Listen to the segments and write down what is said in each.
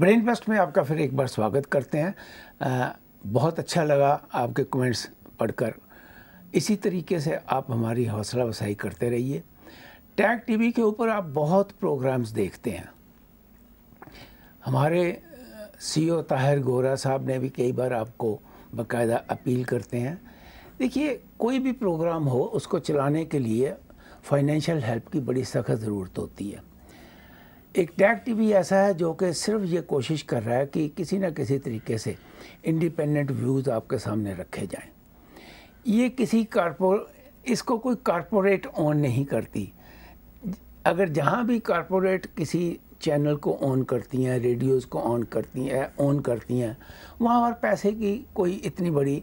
Brain fest में आपका फिर एक बार स्वागत करते हैं बहुत अच्छा लगा आपके कमेंट्स पढ़कर इसी तरीके से आप हमारी हौसला अफजाई करते रहिए टैग टीवी के ऊपर आप बहुत प्रोग्राम्स देखते हैं हमारे सीईओ ताहिर गोरा साहब ने भी कई बार आपको बकायदा अपील करते हैं देखिए कोई भी प्रोग्राम हो उसको चलाने के लिए फाइनेंशियल हेल्प की बड़ी सख्त ज़रूरत होती है एक टैक्ट भी ऐसा है जो कि सिर्फ ये कोशिश कर रहा है कि किसी न किसी तरीके से इंडिपेंडेंट व्यूज़ आपके सामने रखे जाएं ये किसी कारपो इसको कोई कारपोरेट ऑन नहीं करती अगर जहाँ भी कारपोरेट किसी चैनल को ऑन करती हैं रेडियोज़ को ऑन करती हैं ऑन करती हैं वहाँ पर पैसे की कोई इतनी बड़ी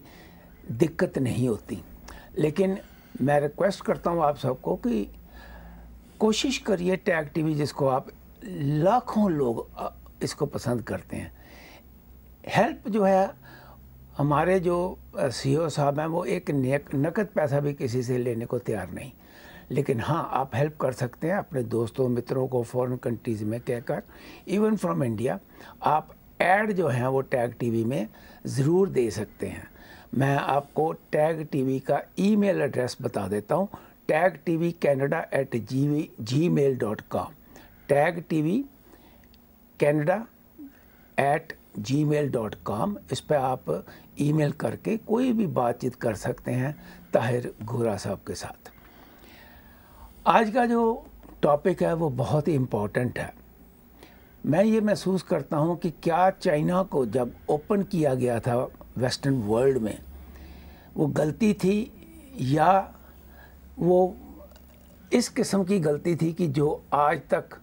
दिक्कत नहीं होती लेकिन मैं रिक्वेस्ट करता हूँ आप सबको कि कोशिश करिए टैग टीवी जिसको आप लाखों लोग इसको पसंद करते हैं हेल्प जो है हमारे जो सी ओ e साहब हैं वो एक नकद पैसा भी किसी से लेने को तैयार नहीं लेकिन हाँ आप हेल्प कर सकते हैं अपने दोस्तों मित्रों को फॉरेन कंट्रीज़ में कहकर इवन फ्रॉम इंडिया आप एड जो है वो टैग टीवी में ज़रूर दे सकते हैं मैं आपको टैग टीवी का ईमेल एड्रेस बता देता हूँ tag T V Canada at G V gmail dot com tag T V Canada at gmail dot com इस पर आप ईमेल करके कोई भी बातचीत कर सकते हैं ताहिर घोरा साहब के साथ आज का जो टॉपिक है वो बहुत ही इम्पॉर्टेंट है मैं ये महसूस करता हूँ कि क्या चाइना को जब ओपन किया गया था वेस्टर्न वर्ल्ड में वो गलती थी या वो इस किस्म की गलती थी कि जो आज तक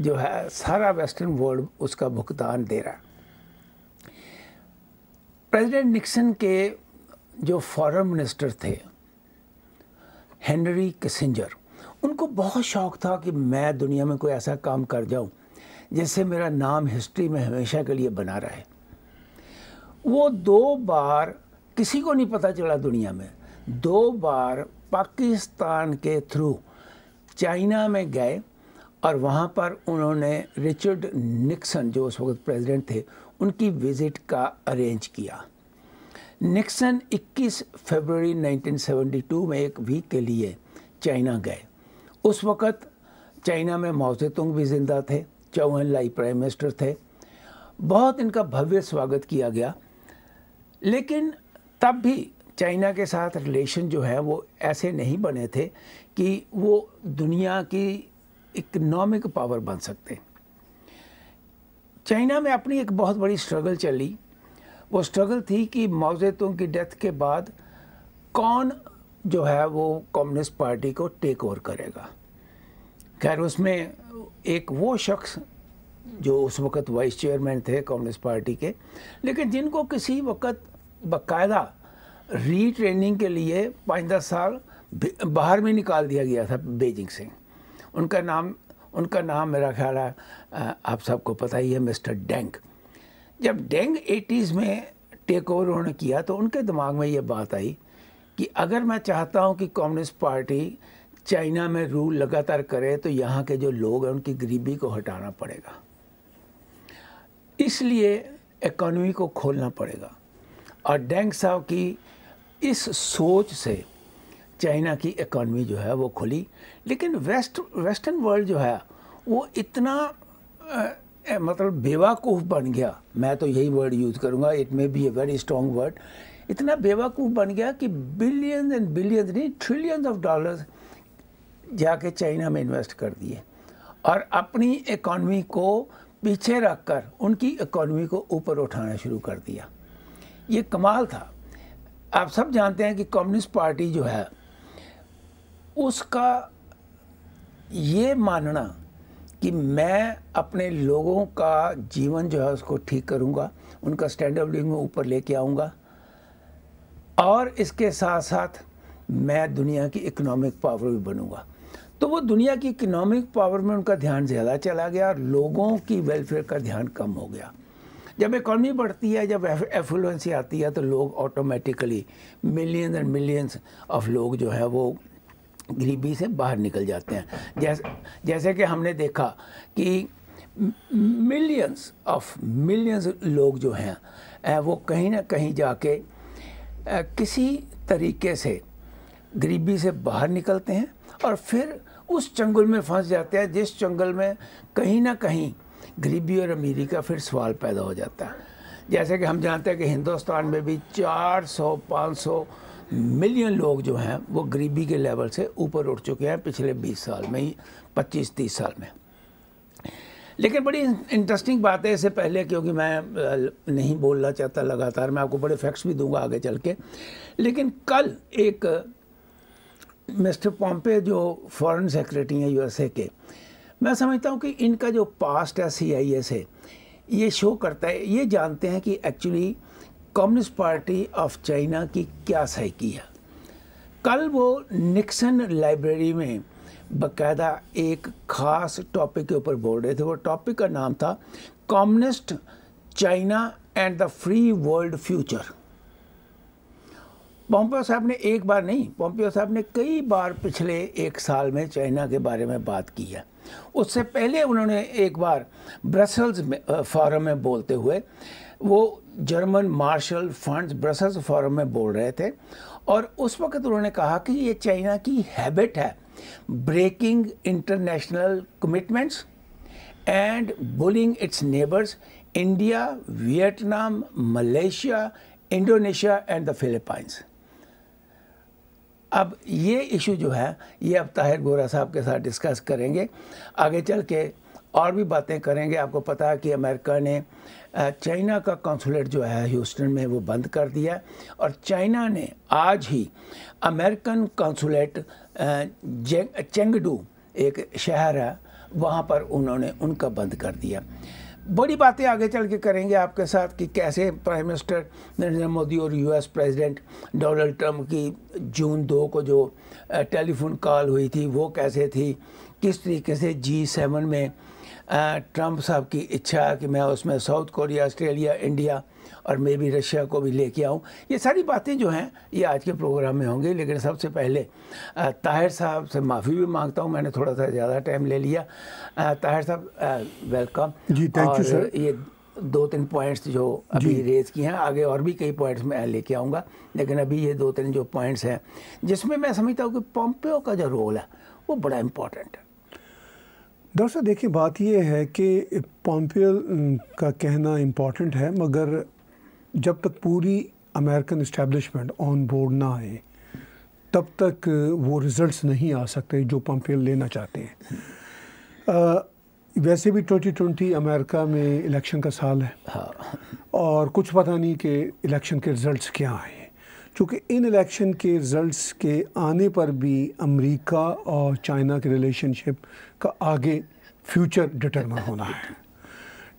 जो है सारा वेस्टर्न वर्ल्ड उसका भुगतान दे रहा है प्रेसिडेंट निक्सन के जो फॉरेन मिनिस्टर थे हेनरी किसिंजर उनको बहुत शौक था कि मैं दुनिया में कोई ऐसा काम कर जाऊं जिससे मेरा नाम हिस्ट्री में हमेशा के लिए बना रहे वो दो बार किसी को नहीं पता चला दुनिया में दो बार पाकिस्तान के थ्रू चाइना में गए और वहाँ पर उन्होंने रिचर्ड निक्सन जो उस वक्त प्रेसिडेंट थे उनकी विज़िट का अरेंज किया निक्सन 21 फरवरी 1972 में एक वीक के लिए चाइना गए उस वक़्त चाइना में तुंग भी जिंदा थे चौहन लाई प्राइम मिनिस्टर थे बहुत इनका भव्य स्वागत किया गया लेकिन तब भी चाइना के साथ रिलेशन जो है वो ऐसे नहीं बने थे कि वो दुनिया की इकोनॉमिक पावर बन सकते हैं चाइना में अपनी एक बहुत बड़ी स्ट्रगल चली वो स्ट्रगल थी कि तुम की डेथ के बाद कौन जो है वो कम्युनिस्ट पार्टी को टेक ओवर करेगा खैर उसमें एक वो शख्स जो उस वक्त वाइस चेयरमैन थे कम्युनिस्ट पार्टी के लेकिन जिनको किसी वक्त बकायदा रीट्रेनिंग के लिए पाँच दस साल बाहर में निकाल दिया गया था बेजिंग से उनका नाम उनका नाम मेरा ख्याल है आप सबको पता ही है मिस्टर डेंग जब डेंग एटीज़ में टेक ओवर उन्होंने किया तो उनके दिमाग में ये बात आई कि अगर मैं चाहता हूँ कि कम्युनिस्ट पार्टी चाइना में रूल लगातार करे तो यहाँ के जो लोग हैं उनकी गरीबी को हटाना पड़ेगा इसलिए इकोनॉमी को खोलना पड़ेगा और डेंग साहब की इस सोच से चाइना की इकॉनमी जो है वो खुली लेकिन वेस्ट वेस्टर्न वर्ल्ड जो है वो इतना आ, मतलब बेवाकूफ़ बन गया मैं तो यही वर्ड यूज़ करूँगा it may be a very strong word इतना बेवाकूफ़ बन गया कि बिलियन एंड बिलियन नहीं ट्रिलियन ऑफ डॉलर्स जाके चाइना में इन्वेस्ट कर दिए और अपनी इकॉनमी को पीछे रखकर उनकी इकॉनमी को ऊपर उठाना शुरू कर दिया ये कमाल था आप सब जानते हैं कि कम्युनिस्ट पार्टी जो है उसका ये मानना कि मैं अपने लोगों का जीवन जो है उसको ठीक करूँगा उनका स्टैंडर्ड लिविंग में ऊपर लेके आऊँगा और इसके साथ साथ मैं दुनिया की इकोनॉमिक पावर भी बनूंगा तो वो दुनिया की इकोनॉमिक पावर में उनका ध्यान ज़्यादा चला गया और लोगों की वेलफेयर का ध्यान कम हो गया जब इकॉनमी बढ़ती है जब एफ्लुएंसी आती है तो लोग automatically millions and millions of लोग जो है वो गरीबी से बाहर निकल जाते हैं जैसे जैसे कि हमने देखा कि मिलियंस ऑफ मिलियंस लोग जो हैं वो कहीं ना कहीं जाके किसी तरीके से गरीबी से बाहर निकलते हैं और फिर उस चंगुल में फंस जाते हैं जिस चंगल में कहीं ना कहीं गरीबी और अमीरी का फिर सवाल पैदा हो जाता है जैसे कि हम जानते हैं कि हिंदुस्तान में भी 400 500 मिलियन लोग जो हैं वो गरीबी के लेवल से ऊपर उठ चुके हैं पिछले 20 साल में ही पच्चीस तीस साल में लेकिन बड़ी इंटरेस्टिंग बात है इससे पहले क्योंकि मैं नहीं बोलना चाहता लगातार मैं आपको बड़े फैक्ट्स भी दूंगा आगे चल के लेकिन कल एक मिस्टर पॉम्पे जो फॉरेन सेक्रेटरी हैं यूएसए के मैं समझता हूँ कि इनका जो पास्ट है सी से ये शो करता है ये जानते हैं कि actually communist party of China की क्या सहायकी है कल वो निक्सन लाइब्रेरी में बकायदा एक ख़ास टॉपिक के ऊपर बोल रहे थे वो टॉपिक का नाम था communist China and the free world future Pompeo साहब ने एक बार नहीं पोम्पियो साहब ने कई बार पिछले एक साल में चाइना के बारे में बात की है उससे पहले उन्होंने एक बार ब्रसल्स में फॉरम में बोलते हुए वो German Marshall Fund's Brussels forum में बोल रहे थे और उस वक्त उन्होंने कहा कि ये चाइना की हैबिट है breaking international commitments and bullying its neighbours India Vietnam Malaysia Indonesia and the Philippines अब ये इशू जो है ये अब ताहिर गोरा साहब के साथ डिस्कस करेंगे आगे चल के और भी बातें करेंगे आपको पता है कि अमेरिका ने चाइना का कॉन्सुलेट जो है ह्यूस्टन में वो बंद कर दिया और चाइना ने आज ही अमेरिकन कौंसुलेट चेंगडू एक शहर है वहाँ पर उन्होंने उनका बंद कर दिया बड़ी बातें आगे चल के करेंगे आपके साथ कि कैसे प्राइम मिनिस्टर नरेंद्र मोदी और यूएस प्रेसिडेंट डोनाल्ड ट्रंप की जून दो को जो टेलीफोन कॉल हुई थी वो कैसे थी किस तरीके से जी सेवन में ट्रंप साहब की इच्छा कि मैं उसमें साउथ कोरिया ऑस्ट्रेलिया इंडिया और मे भी रशिया को भी लेके आऊँ ये सारी बातें जो हैं ये आज के प्रोग्राम में होंगी लेकिन सबसे पहले ताहिर साहब से माफ़ी भी मांगता हूँ मैंने थोड़ा सा ज़्यादा टाइम ले लिया ताहिर साहब welcome ji thank you sir ये दो तीन पॉइंट्स जो अभी रेज किए हैं आगे और भी कई पॉइंट्स मैं लेके आऊँगा लेकिन अभी ये दो तीन जो पॉइंट्स हैं जिसमें मैं समझता हूँ कि पोम्पियो का जो रोल है वो बड़ा इम्पोर्टेंट है दरअसल देखिए बात यह है कि पॉम्पियल का कहना इम्पॉर्टेंट है मगर जब तक पूरी अमेरिकन इस्टेब्लिशमेंट ऑन बोर्ड ना आए तब तक वो रिज़ल्ट्स नहीं आ सकते जो पम्पियल लेना चाहते हैं आ, वैसे भी 2020 अमेरिका में इलेक्शन का साल है हाँ। और कुछ पता नहीं कि इलेक्शन के रिज़ल्ट्स क्या आए चूँकि इन इलेक्शन के रिज़ल्ट के आने पर भी अमेरिका और चाइना के रिलेशनशिप का आगे फ्यूचर डिटर्मन होना है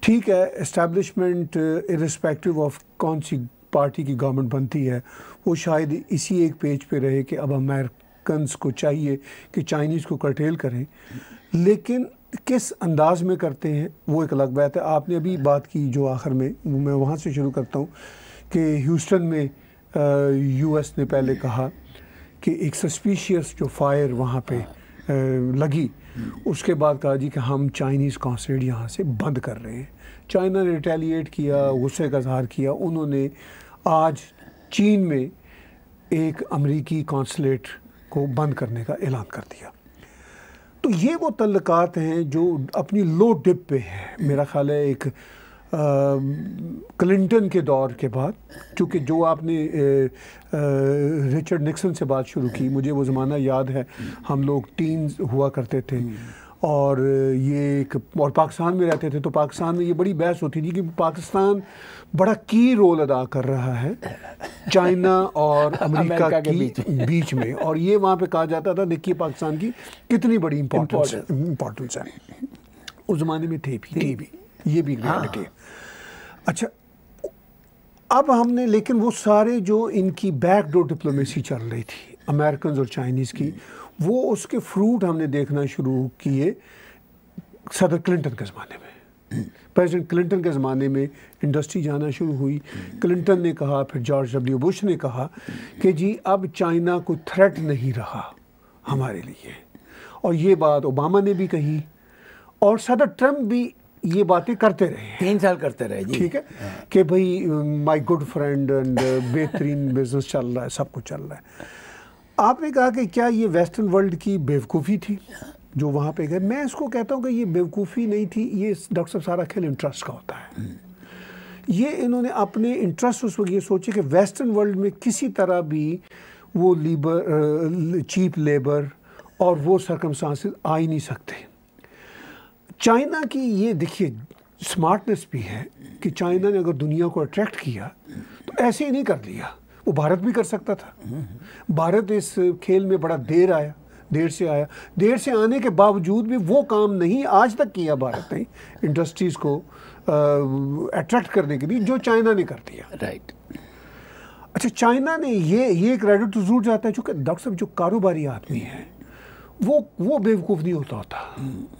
ठीक है इस्टेब्लिशमेंट इरिस्पेक्टिव ऑफ कौन सी पार्टी की गवर्नमेंट बनती है वो शायद इसी एक पेज पे रहे कि अब अमेरिकन्स को चाहिए कि चाइनीज़ को कर्टेल करें लेकिन किस अंदाज में करते हैं वो एक अलग बात है आपने अभी बात की जो आखिर में मैं वहाँ से शुरू करता हूँ कि ह्यूस्टन में यूएस ने पहले कहा कि एक सस्पिशियस जो फायर वहाँ पे लगी उसके बाद कहा जी कि हम चाइनीज़ कॉन्सलेट यहाँ से बंद कर रहे हैं चाइना ने रिटेलिएट किया गुस्से का इजहार किया उन्होंने आज चीन में एक अमरीकी कॉन्सलेट को बंद करने का ऐलान कर दिया तो ये वो तल्लक हैं जो अपनी लो डिप पे है मेरा ख्याल है एक क्लिंटन के दौर के बाद क्योंकि जो आपने रिचर्ड निक्सन से बात शुरू की मुझे वो ज़माना याद है हम लोग टीन्स हुआ करते थे और ये एक और पाकिस्तान में रहते थे तो पाकिस्तान में ये बड़ी बहस होती थी कि पाकिस्तान बड़ा की रोल अदा कर रहा है चाइना और अमेरिका के बीच, बीच में और ये वहाँ पे कहा जाता था देखिए पाकिस्तान की कितनी बड़ी इम्पोर्टेंस इम्पोर्टेंस है उस ज़माने में थे भी थे भी ये भी रियलिटी हाँ। अच्छा अब हमने लेकिन वो सारे जो इनकी बैकडोर डिप्लोमेसी चल रही थी अमेरिकन और चाइनीज़ की हम्म। वो उसके फ्रूट हमने देखना शुरू किए सदर क्लिंटन के ज़माने में प्रेसिडेंट हम्म। क्लिंटन के ज़माने में इंडस्ट्री जाना शुरू हुई क्लिंटन हम्म। ने कहा फिर जॉर्ज डब्ल्यू बुश ने कहा कि जी अब चाइना को थ्रेट नहीं रहा हमारे लिए और ये बात ओबामा ने भी कही और सदर ट्रम्प भी ये बातें करते रहे तीन साल करते रहे जी ठीक है कि भाई माय गुड फ्रेंड एंड बेहतरीन बिजनेस चल रहा है सब कुछ चल रहा है आपने कहा कि क्या ये वेस्टर्न वर्ल्ड की बेवकूफ़ी थी जो वहाँ पे गए मैं इसको कहता हूँ कि ये बेवकूफ़ी नहीं थी ये डॉक्टर साहब सारा खेल इंटरेस्ट का होता है ये इन्होंने अपने इंटरेस्ट उस वक्त ये सोचे कि वेस्टर्न वर्ल्ड में किसी तरह भी वो लीबर चीप लेबर और वो सरकमस्टांसेस आ ही नहीं सकते चाइना की ये देखिए स्मार्टनेस भी है कि चाइना ने अगर दुनिया को अट्रैक्ट किया तो ऐसे ही नहीं कर लिया वो भारत भी कर सकता था भारत इस खेल में बड़ा देर आया देर से आया देर से आने के बावजूद भी वो काम नहीं आज तक किया भारत ने इंडस्ट्रीज़ को अट्रैक्ट करने के लिए जो चाइना ने कर दिया राइट अच्छा चाइना ने ये ये क्रेडिट तो जरूर जाता है चूँकि डॉक्टर साहब जो कारोबारी आदमी है वो वो बेवकूफ़ नहीं होता होता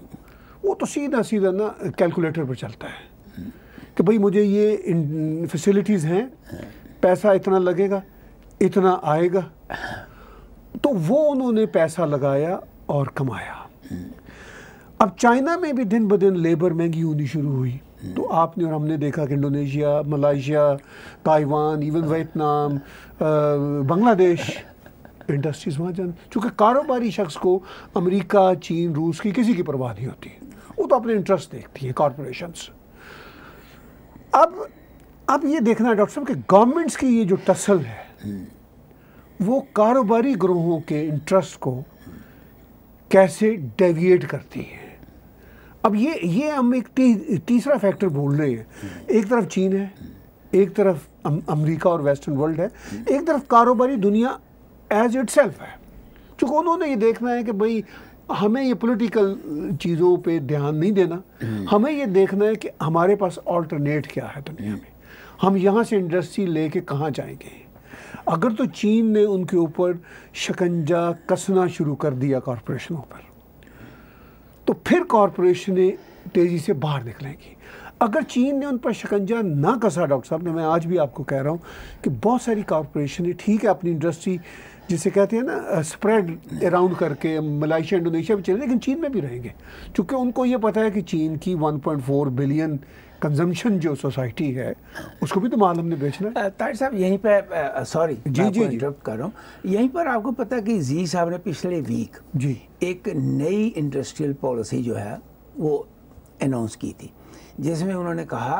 वो तो सीधा सीधा ना कैलकुलेटर पर चलता है कि भाई मुझे ये फैसिलिटीज़ हैं पैसा इतना लगेगा इतना आएगा तो वो उन्होंने पैसा लगाया और कमाया अब चाइना में भी दिन ब दिन लेबर महंगी होनी शुरू हुई तो आपने और हमने देखा कि Indonesia Malaysia Taiwan even Vietnam Bangladesh industries वहाँ जाना चूँकि कारोबारी शख्स को अमेरिका चीन रूस की किसी की परवाह नहीं होती वो तो अपने इंटरेस्ट देखती है कॉरपोरेशंस अब अब ये देखना है डॉक्टर साहब कि गवर्नमेंट्स की ये जो टसल है वो कारोबारी ग्रोहों के इंटरेस्ट को कैसे डेविएट करती है अब ये ये हम एक ती, तीसरा फैक्टर बोल रहे हैं एक तरफ चीन है एक तरफ अम, अमेरिका और वेस्टर्न वर्ल्ड है एक तरफ कारोबारी दुनिया एज इट है चूंकि उन्होंने ये देखना है कि भाई हमें ये पॉलिटिकल चीज़ों पे ध्यान नहीं देना हम्म। हमें ये देखना है कि हमारे पास ऑल्टरनेट क्या है दुनिया हम्म। में हम यहाँ से इंडस्ट्री ले कर कहाँ जाएंगे अगर तो चीन ने उनके ऊपर शिकंजा कसना शुरू कर दिया कॉरपोरेशनों पर तो फिर कॉरपोरेशनें तेज़ी से बाहर निकलेंगी अगर चीन ने उन पर शिकंजा ना कसा डॉक्टर साहब ने तो मैं आज भी आपको कह रहा हूँ कि बहुत सारी कॉरपोरेशन ठीक है अपनी इंडस्ट्री जिसे कहते हैं ना स्प्रेड अराउंड करके मलाइशिया इंडोनेशिया भी चले लेकिन चीन में भी रहेंगे क्योंकि उनको ये पता है कि चीन की 1.4 बिलियन कंजम्पशन जो सोसाइटी है उसको भी तो माल हमने बेचना है साहब यहीं पर सॉरी जी जी इंटरप्ट कर रहा हूँ यहीं पर आपको पता कि जी साहब ने पिछले वीक जी एक नई इंडस्ट्रियल पॉलिसी जो है वो अनाउंस की थी जिसमें उन्होंने कहा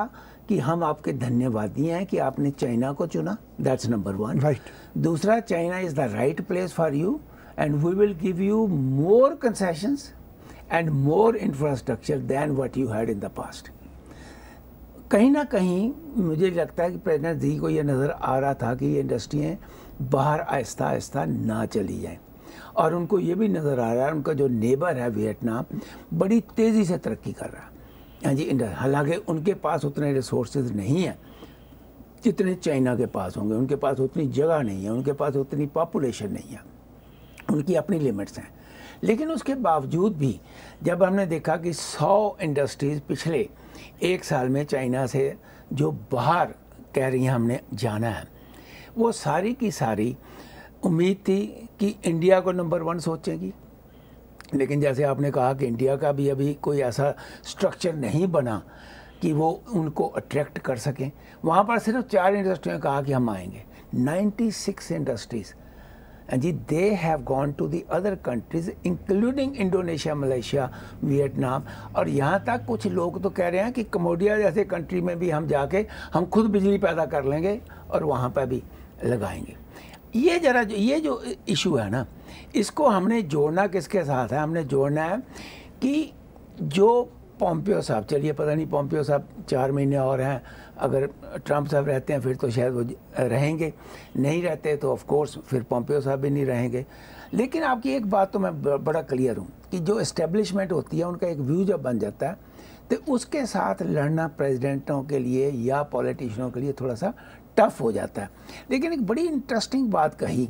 कि हम आपके धन्यवादी हैं कि आपने चाइना को चुना दैट्स नंबर वन राइट दूसरा China is the right place for you and we will give you more concessions and more infrastructure than what you had in the past कहीं ना कहीं मुझे लगता है कि प्रेजिडेंट जी को यह नज़र आ रहा था कि ये इंडस्ट्रियाँ बाहर आहिस्ता आहिस्ता ना चली जाए और उनको ये भी नज़र आ रहा है उनका जो नेबर है वियतनाम बड़ी तेज़ी से तरक्की कर रहा है हाँ जी इंडिया हालांकि उनके पास उतने रिसोर्सेज नहीं हैं जितने चाइना के पास होंगे उनके पास उतनी जगह नहीं है उनके पास उतनी पॉपुलेशन नहीं है उनकी अपनी लिमिट्स हैं लेकिन उसके बावजूद भी जब हमने देखा कि 100 इंडस्ट्रीज़ पिछले एक साल में चाइना से जो बाहर कह रही हैं हमने जाना है वो सारी की सारी उम्मीद थी कि इंडिया को नंबर वन सोचेगी लेकिन जैसे आपने कहा कि इंडिया का भी अभी कोई ऐसा स्ट्रक्चर नहीं बना कि वो उनको अट्रैक्ट कर सकें वहाँ पर सिर्फ चार इंडस्ट्रियों ने कहा कि हम आएंगे 96 इंडस्ट्रीज़ जी they have gone to the other countries including Indonesia Malaysia Vietnam और यहाँ तक कुछ लोग तो कह रहे हैं कि कमोडिया जैसे कंट्री में भी हम जाके हम खुद बिजली पैदा कर लेंगे और वहाँ पर भी लगाएंगे ये जरा जो ये जो इशू है ना इसको हमने जोड़ना किसके साथ है हमने जोड़ना है कि जो पोम्पियो साहब चलिए पता नहीं पोम्पियो साहब चार महीने और हैं अगर ट्रंप साहब रहते हैं फिर तो शायद वो रहेंगे नहीं रहते तो ऑफ कोर्स फिर पोम्पियो साहब भी नहीं रहेंगे लेकिन आपकी एक बात तो मैं बड़ा क्लियर हूँ कि जो इस्टेब्लिशमेंट होती है उनका एक व्यू जब बन जाता है तो उसके साथ लड़ना प्रेजिडेंटों के लिए या पॉलिटिशनों के लिए थोड़ा सा टफ हो जाता है लेकिन एक बड़ी इंटरेस्टिंग बात कही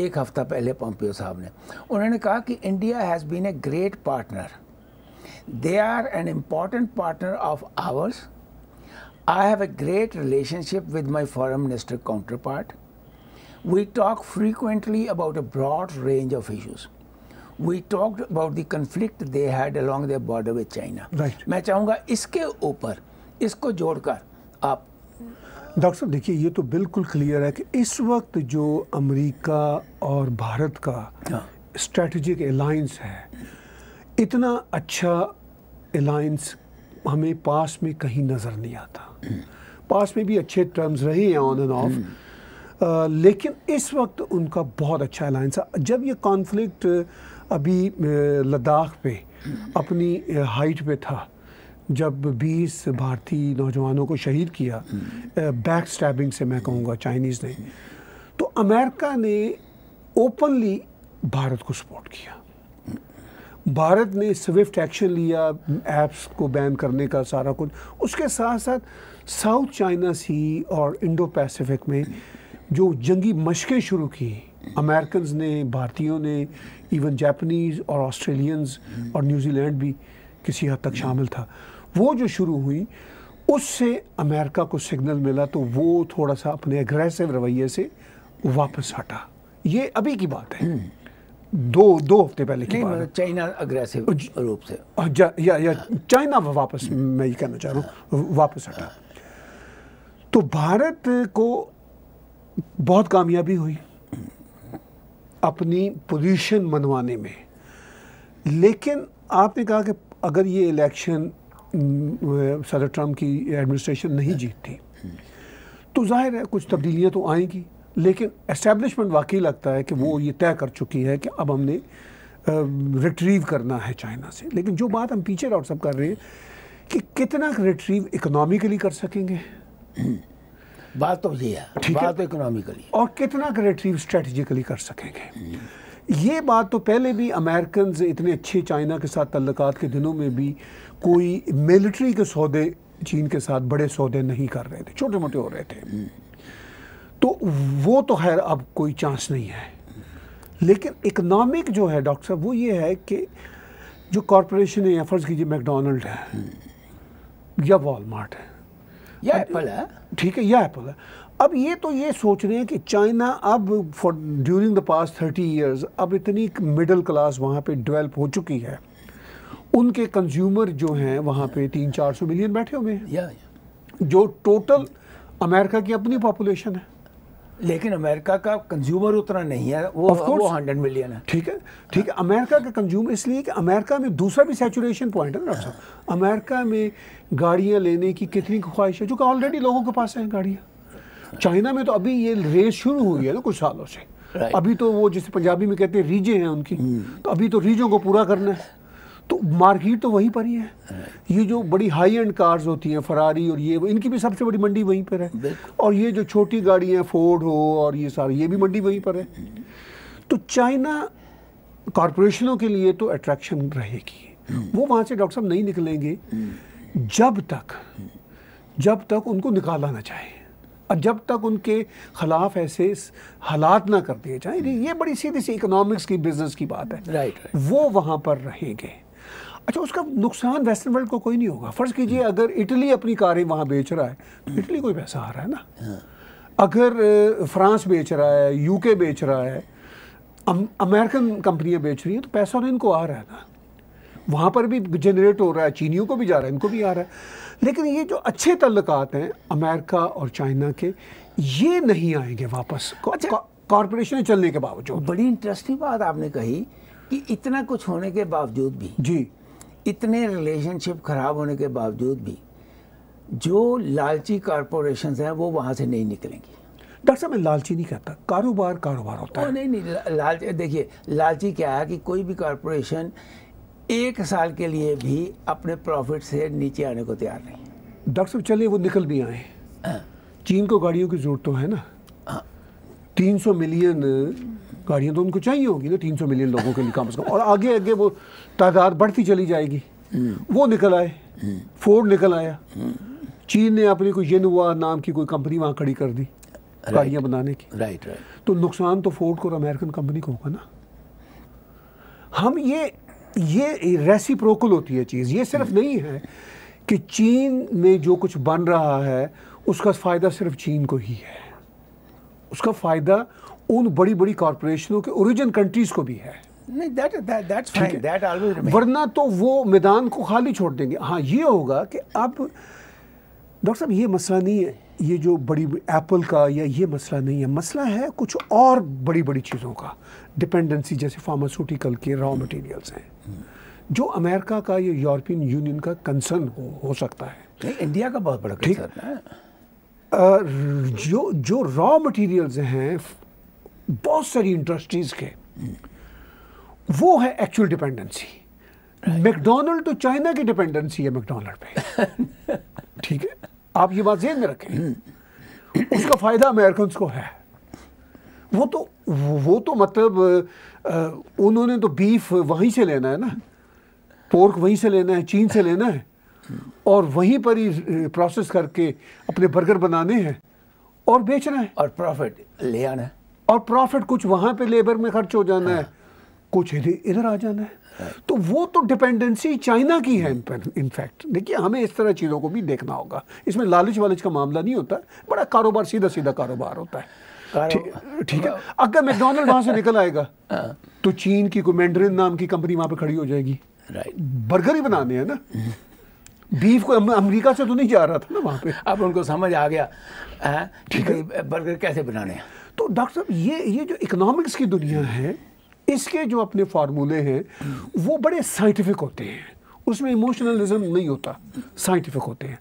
एक हफ़्ता पहले पोम्पियो साहब ने उन्होंने कहा कि India has been a great partner they are an important partner of ours I have a great relationship with my foreign minister counterpart we talk frequently about a broad range of issues We talked about the conflict they had along their border with China. Right. मैं चाहूँगा इसके ऊपर इसको जोड़कर आप doctor साहब देखिए ये तो बिल्कुल क्लियर है कि इस वक्त जो अमेरिका और भारत का स्ट्रेटजिक हाँ। अलाइंस है इतना अच्छा अलाइंस हमें पास में कहीं नज़र नहीं आता पास में भी अच्छे टर्म्स रहे हैं ऑन एंड ऑफ लेकिन इस वक्त उनका बहुत अच्छा अलाइंस है जब ये कॉन्फ्लिक्ट अभी लद्दाख पे अपनी हाइट पे था जब 20 भारतीय नौजवानों को शहीद किया बैक स्टैबिंग से मैं कहूँगा चाइनीज़ ने तो अमेरिका ने ओपनली भारत को सपोर्ट किया भारत ने स्विफ्ट एक्शन लिया ऐप्स को बैन करने का सारा कुछ उसके साथ साथ साउथ चाइना सी और इंडो पैसिफिक में जो जंगी मशकें शुरू की अमेरिकन ने भारतीयों ने इवन जापानीज़ और ऑस्ट्रेलियंस और न्यूजीलैंड भी किसी हद तक शामिल था वो जो शुरू हुई उससे अमेरिका को सिग्नल मिला तो वो थोड़ा सा अपने अग्रेसिव रवैये से वापस हटा ये अभी की बात है दो दो हफ्ते पहले की बात मतलब चाइना अग्रेसिव रूप से या या चाइना वापस मैं ये कहना चाह रहा हूँ वापस हटा तो भारत को बहुत कामयाबी हुई अपनी पोजीशन मनवाने में लेकिन आपने कहा कि अगर ये इलेक्शन सदर ट्रम्प की एडमिनिस्ट्रेशन नहीं जीतती तो जाहिर है कुछ तब्दीलियाँ तो आएंगी लेकिन एस्टेब्लिशमेंट वाकई लगता है कि वो ये तय कर चुकी है कि अब हमने रिट्रीव करना है चाइना से लेकिन जो बात हम पीछे डॉक्टर साहब कर रहे हैं कि कितना रिट्रीव इकोनॉमिकली कर सकेंगे बात तो ये है ठीक बात तो इकोनॉमिकली और कितना रिट्रीव स्ट्रेटजिकली कर सकेंगे ये बात तो पहले भी अमेरिकन इतने अच्छे चाइना के साथ तल्लक के दिनों में भी कोई मिलिट्री के सौदे चीन के साथ बड़े सौदे नहीं कर रहे थे छोटे मोटे हो रहे थे हम्म। तो वो तो खैर अब कोई चांस नहीं है लेकिन इकनॉमिक जो है डॉक्टर साहब वो ये है कि जो कॉरपोरेशन है या फर्ज कीजिए मैकडोनल्ड है हम्म। या वॉलमार्ट है या एप्पल है ठीक है या एप्पल है अब ये तो ये सोच रहे हैं कि चाइना अब for during the past thirty years अब इतनी मिडिल क्लास वहाँ पे डेवलप हो चुकी है उनके कंज्यूमर जो हैं वहाँ पे तीन चार सौ मिलियन बैठे हुए हैं या, या। जो टोटल अमेरिका की अपनी पॉपुलेशन है लेकिन अमेरिका का कंज्यूमर उतना नहीं है वो वो हंड्रेड मिलियन है ठीक है ठीक है अमेरिका का कंज्यूमर इसलिए कि अमेरिका में दूसरा भी सेचुरेशन पॉइंट है ना डॉक्टर अमेरिका में गाड़ियाँ लेने की कितनी ख्वाहिश है जो कि ऑलरेडी लोगों के पास है गाड़ियाँ चाइना में तो अभी ये रेस शुरू हुई है ना कुछ सालों से अभी तो वो जिसे पंजाबी में कहते हैं रीजे हैं उनकी हम्म। तो अभी तो रीजों को पूरा करना है तो मार्केट तो वहीं पर ही है हाँ। ये जो बड़ी हाई एंड कार्स होती हैं फरारी और ये इनकी भी सबसे बड़ी मंडी वहीं पर है और ये जो छोटी गाड़ियाँ फोर्ड हो और ये सारी ये भी मंडी वहीं पर है हाँ। तो चाइना कॉरपोरेशनों के लिए तो अट्रैक्शन रहेगी हाँ। वो वहाँ से डॉक्टर साहब नहीं निकलेंगे जब तक जब तक उनको निकाला ना चाहे और जब तक उनके खिलाफ ऐसे हालात ना कर दिए जाए ये बड़ी सीधी सी इकोनॉमिक्स की बिजनेस की बात है राइट right, right. वो वहाँ पर रहेंगे अच्छा उसका नुकसान वेस्टर्न वर्ल्ड को कोई नहीं होगा फ़र्ज़ कीजिए हम्म। अगर इटली अपनी कारें वहाँ बेच रहा है तो इटली हम्म। कोई पैसा आ रहा है ना हाँ। अगर फ्रांस बेच रहा है यूके बेच रहा है अमेरिकन कंपनियाँ बेच रही हैं तो पैसा तो इनको आ रहा है ना वहाँ पर भी जनरेट हो रहा है चीनियों को भी जा रहा है इनको भी आ रहा है लेकिन ये जो अच्छे तल्लक हैं अमेरिका और चाइना के ये नहीं आएंगे वापस कॉरपोरेशन अच्छा। चलने के बावजूद बड़ी इंटरेस्टिंग बात आपने कही कि इतना कुछ होने के बावजूद भी जी इतने रिलेशनशिप ख़राब होने के बावजूद भी जो लालची कारपोरेशन हैं वो वहाँ से नहीं निकलेंगी डॉक्टर साहब मैं लालची नहीं कहता कारोबार कारोबार होता है नहीं नहीं लाल देखिए लालची क्या है कि कोई भी कॉरपोरेशन एक साल के लिए भी अपने प्रॉफिट से नीचे आने को तैयार नहीं डॉक्टर साहब चलिए वो निकल भी आए हाँ। चीन को गाड़ियों की जरूरत तो है ना हाँ। तीन सौ मिलियन गाड़ियाँ तो उनको चाहिए होगी ना तीन मिलियन लोगों के लिए कम अज़ कम और आगे आगे वो तादाद बढ़ती चली जाएगी हम्म। वो निकल आए फोर्ड हम्म। निकल आया हम्म। चीन ने अपनी कोई येनुआ नाम की कोई कंपनी वहाँ खड़ी कर दी गाड़ियाँ बनाने की राइट राइट तो नुकसान तो फोर्ड को और अमेरिकन कंपनी को होगा ना हम ये ये रेसी प्रोकल होती है चीज़ ये सिर्फ नहीं है कि चीन में जो कुछ बन रहा है उसका फ़ायदा सिर्फ चीन को ही है उसका फ़ायदा उन बड़ी बड़ी कॉरपोरेशनों के ओरिजिन कंट्रीज को भी है नहीं that that fine that always वरना तो वो मैदान को खाली छोड़ देंगे हाँ ये होगा कि अब डॉक्टर साहब ये मसला नहीं है ये जो बड़ी एप्पल का या ये मसला नहीं है मसला है कुछ और बड़ी बड़ी चीज़ों का डिपेंडेंसी जैसे फार्मास्यूटिकल के रॉ मटेरियल्स हैं जो अमेरिका का या यूरोपियन यूनियन का कंसर्न हो, हो सकता है इंडिया का बहुत बड़ा ठीक है जो जो रॉ मटेरियल्स हैं बहुत सारी इंडस्ट्रीज़ के वो है एक्चुअल डिपेंडेंसी मैकडोनल्ड तो चाइना की डिपेंडेंसी है मैकडोनल्ड पे ठीक है आप ये बात जेन में रखें उसका फ़ायदा अमेरिकन को है वो तो वो तो मतलब आ, उन्होंने तो बीफ वहीं से लेना है ना पोर्क वहीं से लेना है चीन से लेना है और वहीं पर ही प्रोसेस करके अपने बर्गर बनाने हैं और बेचना है और प्रॉफिट ले आना है और प्रॉफिट कुछ वहां पे लेबर में खर्च हो जाना है कुछ इधर आ जाना है तो वो तो डिपेंडेंसी चाइना की है इनफैक्ट देखिए हमें इस तरह चीज़ों को भी देखना होगा इसमें लालच वालच का मामला नहीं होता बड़ा कारोबार सीधा सीधा कारोबार होता है ठीक है अगर मैकडोनल्ड वहां से निकल आएगा हाँ। तो चीन की कोई मैंड्रिन नाम की कंपनी वहां पर खड़ी हो जाएगी राइट बर्गर ही बनाने हैं ना बीफ को अमेरिका से तो नहीं जा रहा था ना वहां पे अब उनको समझ आ गया हाँ, ठीक है बर्गर कैसे बनाने हैं तो डॉक्टर साहब ये ये जो इकोनॉमिक्स की दुनिया है इसके जो अपने फार्मूले हैं वो बड़े साइंटिफिक होते हैं उसमें इमोशनलिज्म नहीं होता साइंटिफिक होते हैं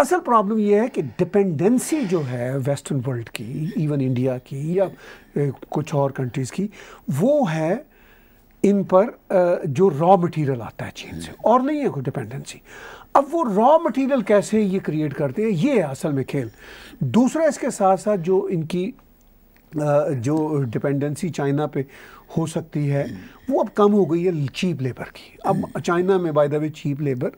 असल प्रॉब्लम यह है कि डिपेंडेंसी जो है वेस्टर्न वर्ल्ड की इवन इंडिया की या कुछ और कंट्रीज़ की वो है इन पर जो रॉ मटेरियल आता है चीन से और नहीं है कोई डिपेंडेंसी अब वो रॉ मटेरियल कैसे ये क्रिएट करते हैं ये है असल में खेल दूसरा इसके साथ साथ जो इनकी जो डिपेंडेंसी चाइना पे हो सकती है वो अब कम हो गई है चीप लेबर की अब चाइना में by the way cheap labour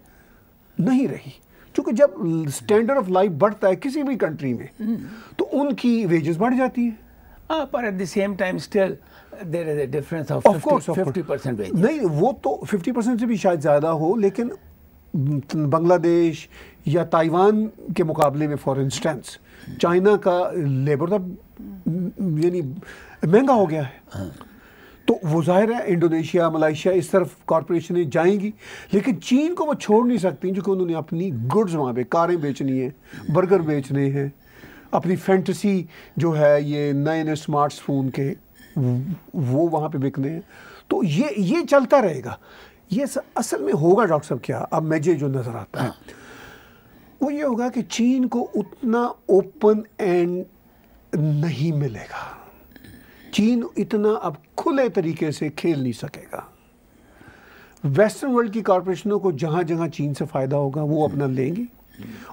नहीं रही क्योंकि जब स्टैंडर्ड ऑफ लाइफ बढ़ता है किसी भी कंट्री में तो उनकी वेजेस बढ़ जाती है पर at the same time still there is a difference of 50% course नहीं वो तो 50% से भी शायद ज़्यादा हो लेकिन बांग्लादेश या ताइवान के मुकाबले में फॉर इंस्टेंस चाइना का लेबर तो यानी महंगा हो गया है हाँ। तो वो जाहिर है इंडोनेशिया मलाइशिया इस तरफ कॉरपोरेशनें जाएंगी लेकिन चीन को वो छोड़ नहीं सकती जो उन्होंने अपनी गुड्स वहाँ पे कारें बेचनी हैं बर्गर बेचने हैं अपनी फैंटसी जो है ये नए नए स्मार्टफोन के वो वहाँ पे बिकने हैं तो ये ये चलता रहेगा ये असल में होगा डॉक्टर साहब क्या अब मैजे जो नज़र आता है हाँ। वो ये होगा कि चीन को उतना ओपन एंड नहीं मिलेगा चीन इतना अब खुले तरीके से खेल नहीं सकेगा वेस्टर्न वर्ल्ड की कॉरपोरेशनों को जहां जहां चीन से फ़ायदा होगा वो अपना लेंगी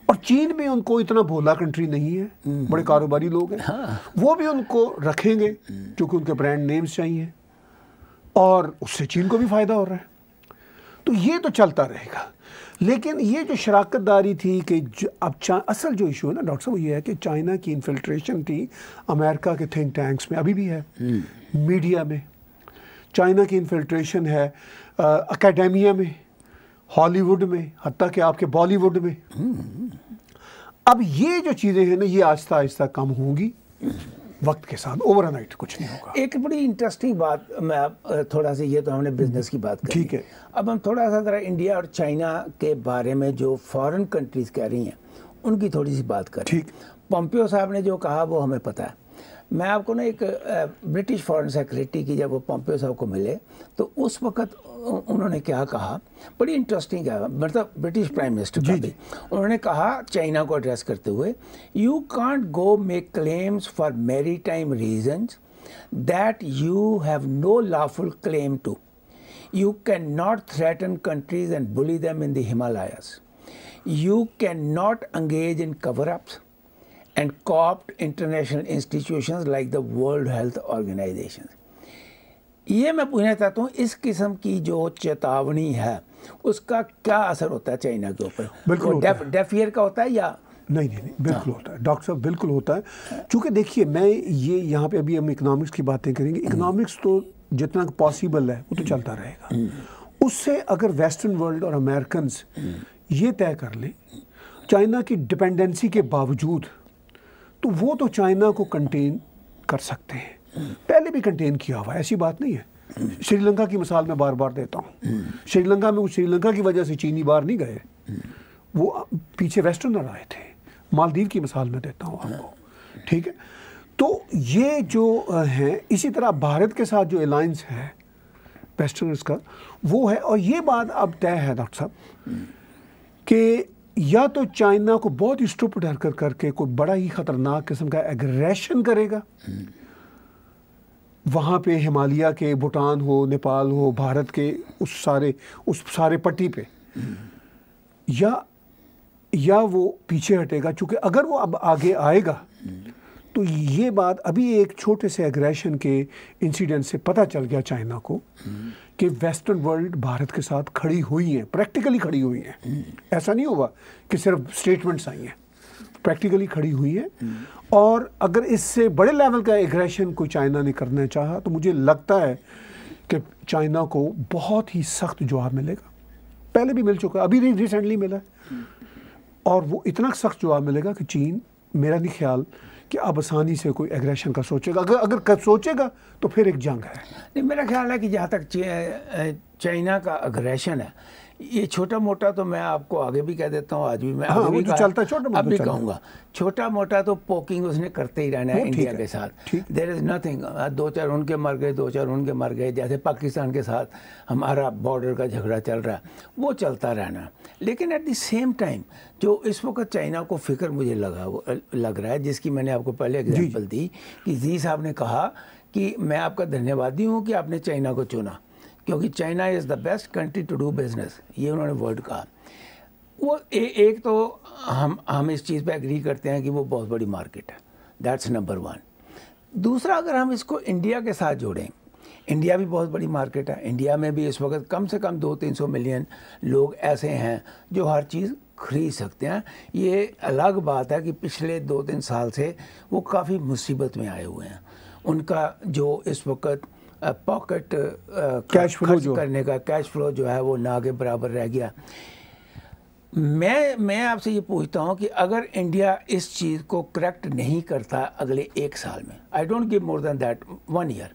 और चीन भी उनको इतना भोला कंट्री नहीं है बड़े कारोबारी लोग हैं हाँ। वो भी उनको रखेंगे क्योंकि उनके ब्रांड नेम्स चाहिए और उससे चीन को भी फ़ायदा हो रहा है तो ये तो चलता रहेगा लेकिन ये जो शराकत दारी थी कि अब असल जो इशू है ना डॉक्टर साहब वो ये है कि चाइना की इन्फिल्ट्रेशन थी अमेरिका के थिंक टैंक्स में अभी भी है मीडिया हम्म। में चाइना की इन्फिल्ट्रेशन है अकेडेमिया में हॉलीवुड में हती कि आपके बॉलीवुड में हम्म। अब ये जो चीज़ें हैं ना ये आहिस्ता आहिस्ता कम होंगी वक्त के साथ ओवरनाइट कुछ नहीं होगा एक बड़ी इंटरेस्टिंग बात मैं थोड़ा सा ये तो हमने बिजनेस की बात की ठीक है अब हम थोड़ा सा ज़रा इंडिया और चाइना के बारे में जो फॉरेन कंट्रीज कह रही हैं उनकी थोड़ी सी बात करें ठीक पम्पियो साहब ने जो कहा वो हमें पता है मैं आपको ना एक ब्रिटिश फॉरेन सेक्रेटरी की जब वो पोम्पियो साहब को मिले तो उस वक्त उन्होंने क्या कहा बड़ी इंटरेस्टिंग है मतलब British prime minister ji ji उन्होंने कहा चाइना को एड्रेस करते हुए you can't go make claims for maritime regions have no lawful claim to you can not threaten countries and bully them in the Himalayas you can not engage in cover ups and co-opt international institutions like the world health Organization. ये मैं पूछना चाहता हूँ इस किस्म की जो चेतावनी है उसका क्या असर होता है चाइना के ऊपर बिल्कुल डेफ, डेफियर का होता है या नहीं नहीं नहीं बिल्कुल हाँ। होता है डॉक्टर साहब बिल्कुल होता है चूंकि देखिए मैं ये यहाँ पे अभी हम इकोनॉमिक्स की बातें करेंगे इकोनॉमिक्स हम्म। तो जितना पॉसिबल है वो तो हम्म। चलता रहेगा हम्म। उससे अगर वेस्टर्न वर्ल्ड और अमेरिकन ये तय कर लें चाइना की डिपेंडेंसी के बावजूद तो वो तो चाइना को कंटेन कर सकते हैं पहले भी कंटेन किया हुआ ऐसी बात नहीं है श्रीलंका की मिसाल मैं बार बार देता हूँ श्रीलंका में श्रीलंका की वजह से चीनी बाहर नहीं गए वो पीछे वेस्टर्नर आए थे मालदीव की मिसाल मैं देता हूँ आपको ठीक है तो ये जो है इसी तरह भारत के साथ जो अलायंस है वेस्टर्नर्स का वो है और ये बात अब तय है डॉक्टर साहब कि या तो चाइना को बहुत ही स्टूपिड हरकत करके कोई बड़ा ही ख़तरनाक किस्म का एग्रेशन करेगा वहां पे हिमालय के भूटान हो नेपाल हो भारत के उस सारे उस सारे पट्टी पे या या वो पीछे हटेगा चूंकि अगर वो अब आगे आएगा तो ये बात अभी एक छोटे से एग्रेशन के इंसिडेंट से पता चल गया चाइना को कि वेस्टर्न वर्ल्ड भारत के साथ खड़ी हुई है प्रैक्टिकली खड़ी हुई है हम्म। ऐसा नहीं हुआ कि सिर्फ स्टेटमेंट्स आई हैं प्रैक्टिकली खड़ी हुई है हम्म। और अगर इससे बड़े लेवल का एग्रेशन कोई चाइना ने करना चाहा तो मुझे लगता है कि चाइना को बहुत ही सख्त जवाब मिलेगा पहले भी मिल चुका है अभी रिसेंटली मिला है हम्म। और वो इतना सख्त जवाब मिलेगा कि चीन मेरा नहीं ख्याल कि अब आसानी से कोई एग्रेशन का सोचेगा अगर अगर कर सोचेगा तो फिर एक जंग है नहीं मेरा ख्याल है कि जहाँ तक चाइना का अग्रेशन है ये छोटा मोटा तो मैं आपको आगे भी कह देता हूँ आज भी मैं हाँ, आगे भी चलता छोटा मोटा भी कहूँगा छोटा मोटा तो पोकिंग उसने करते ही रहना है इंडिया के साथ देर इज़ नथिंग दो चार उनके मर गए दो चार उनके मर गए जैसे पाकिस्तान के साथ हमारा बॉर्डर का झगड़ा चल रहा है वो चलता रहना लेकिन एट द सेम टाइम जो इस वक्त चाइना को फिक्र मुझे लगा लग रहा है जिसकी मैंने आपको पहले एग्जाम्पल दी कि जी साहब ने कहा कि मैं आपका धन्यवादी हूँ कि आपने चाइना को चुना क्योंकि China is the best country to do business ये उन्होंने वर्ल्ड कहा वो ए, एक तो हम हम इस चीज़ पे एग्री करते हैं कि वो बहुत बड़ी मार्केट है दैट्स नंबर वन दूसरा अगर हम इसको इंडिया के साथ जोड़ें इंडिया भी बहुत बड़ी मार्केट है इंडिया में भी इस वक्त कम से कम दो तीन सौ मिलियन लोग ऐसे हैं जो हर चीज़ खरीद सकते हैं ये अलग बात है कि पिछले दो तीन साल से वो काफ़ी मुसीबत में आए हुए हैं उनका जो इस वक्त पॉकेट कैश फ्लो जो करने का कैश फ्लो जो है वो ना के बराबर रह गया मैं मैं आपसे ये पूछता हूँ कि अगर इंडिया इस चीज़ को करेक्ट नहीं करता अगले एक साल में I don't give more than that one year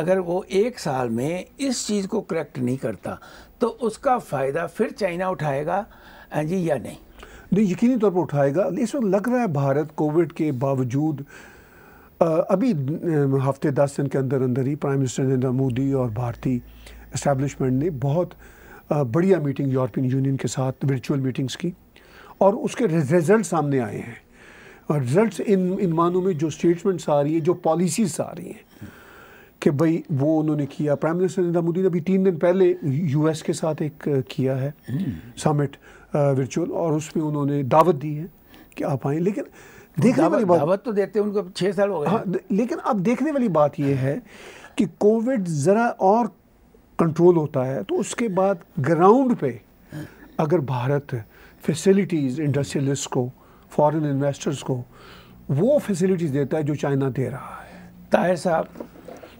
अगर वो एक साल में इस चीज़ को करेक्ट नहीं करता तो उसका फ़ायदा फिर चाइना उठाएगा हाँ जी या नहीं नहीं यकीनी तौर पर उठाएगा इस वक्त लग रहा है भारत कोविड के बावजूद अभी हफ्ते दस दिन के अंदर अंदर ही प्राइम मिनिस्टर नरेंद्र मोदी और भारतीय इस्टेबलिशमेंट ने बहुत बढ़िया मीटिंग यूरोपियन यूनियन के साथ वर्चुअल मीटिंग्स की और उसके रिजल्ट सामने आए हैं और रिजल्ट इन इन मानों में जो स्टेटमेंट्स आ रही हैं जो पॉलिसीज़ आ रही हैं कि भाई वो उन्होंने किया प्राइम मिनिस्टर नरेंद्र मोदी ने अभी तीन दिन पहले यूएस के साथ एक किया है समिट hmm. वर्चुअल और उसमें उन्होंने दावत दी है कि आप आए लेकिन देखने वाली बात दावत तो देते उनको छः साल हो गए हाँ लेकिन अब देखने वाली बात यह है कि कोविड ज़रा और कंट्रोल होता है तो उसके बाद ग्राउंड पे अगर भारत फैसिलिटीज़ इंडस्ट्रियलिस्ट को फॉरेन इन्वेस्टर्स को वो फैसिलिटीज़ देता है जो चाइना दे रहा है ताहिर साहब